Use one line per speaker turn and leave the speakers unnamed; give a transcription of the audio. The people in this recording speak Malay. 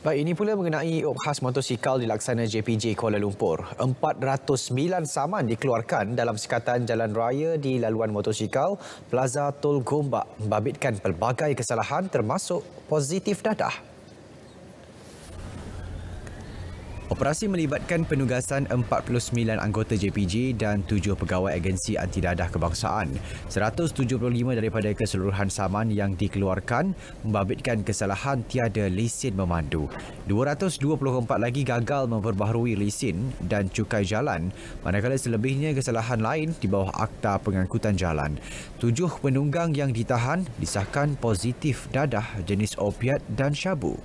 Baik, ini pula mengenai obhas motosikal dilaksana JPJ Kuala Lumpur. 409 saman dikeluarkan dalam sekatan jalan raya di laluan motosikal Plaza Tol Gombak membabitkan pelbagai kesalahan termasuk positif dadah. Operasi melibatkan penugasan 49 anggota JPJ dan 7 pegawai agensi anti dadah kebangsaan. 175 daripada keseluruhan saman yang dikeluarkan membabitkan kesalahan tiada lesen memandu. 224 lagi gagal memperbaharui lesen dan cukai jalan manakala selebihnya kesalahan lain di bawah Akta Pengangkutan Jalan. 7 penunggang yang ditahan disahkan positif dadah jenis opiat dan syabu.